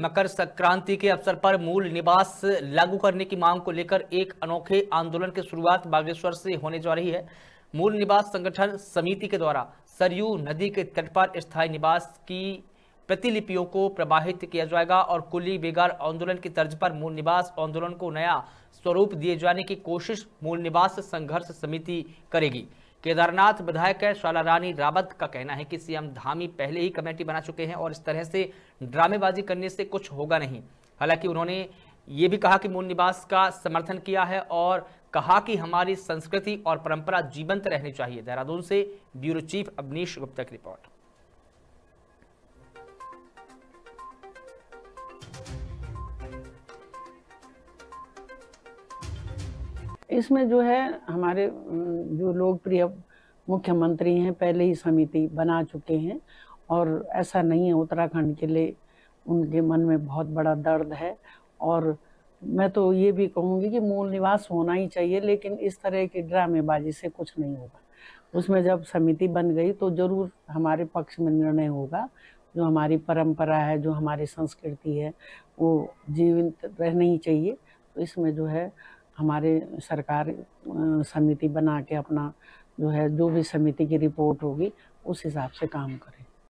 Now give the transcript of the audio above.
मकर संक्रांति के अवसर पर मूल निवास लागू करने की मांग को लेकर एक अनोखे आंदोलन की शुरुआत बागेश्वर से होने जा रही है मूल निवास संगठन समिति के द्वारा सरयू नदी के तट पर स्थायी निवास की प्रतिलिपियों को प्रवाहित किया जाएगा और कुली बेगार आंदोलन की तर्ज पर मूल निवास आंदोलन को नया स्वरूप दिए जाने की कोशिश मूल निवास संघर्ष समिति करेगी केदारनाथ विधायक शाला रानी रावत का कहना है कि सीएम धामी पहले ही कमेटी बना चुके हैं और इस तरह से ड्रामेबाजी करने से कुछ होगा नहीं हालांकि उन्होंने ये भी कहा कि मूल निवास का समर्थन किया है और कहा कि हमारी संस्कृति और परंपरा जीवंत रहनी चाहिए देहरादून से ब्यूरो चीफ अवनीश गुप्ता की रिपोर्ट इसमें जो है हमारे जो लोकप्रिय मुख्यमंत्री हैं पहले ही समिति बना चुके हैं और ऐसा नहीं है उत्तराखंड के लिए उनके मन में बहुत बड़ा दर्द है और मैं तो ये भी कहूँगी कि मूल निवास होना ही चाहिए लेकिन इस तरह की ड्रामेबाजी से कुछ नहीं होगा उसमें जब समिति बन गई तो ज़रूर हमारे पक्ष में निर्णय होगा जो हमारी परंपरा है जो हमारी संस्कृति है वो जीवित रहनी ही चाहिए तो इसमें जो है हमारे सरकार समिति बना के अपना जो है जो भी समिति की रिपोर्ट होगी उस हिसाब से काम करें